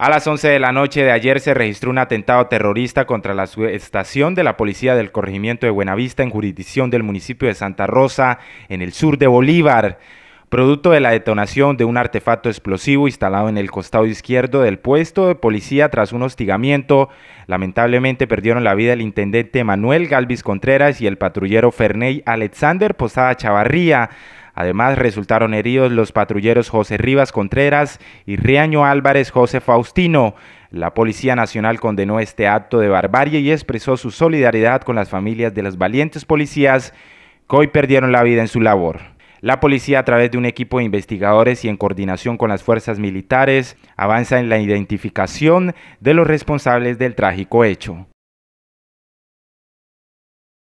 A las 11 de la noche de ayer se registró un atentado terrorista contra la subestación de la Policía del Corregimiento de Buenavista en jurisdicción del municipio de Santa Rosa, en el sur de Bolívar, producto de la detonación de un artefacto explosivo instalado en el costado izquierdo del puesto de policía tras un hostigamiento. Lamentablemente perdieron la vida el intendente Manuel Galvis Contreras y el patrullero Ferney Alexander Posada Chavarría. Además, resultaron heridos los patrulleros José Rivas Contreras y Riaño Álvarez José Faustino. La Policía Nacional condenó este acto de barbarie y expresó su solidaridad con las familias de los valientes policías que hoy perdieron la vida en su labor. La policía, a través de un equipo de investigadores y en coordinación con las fuerzas militares, avanza en la identificación de los responsables del trágico hecho.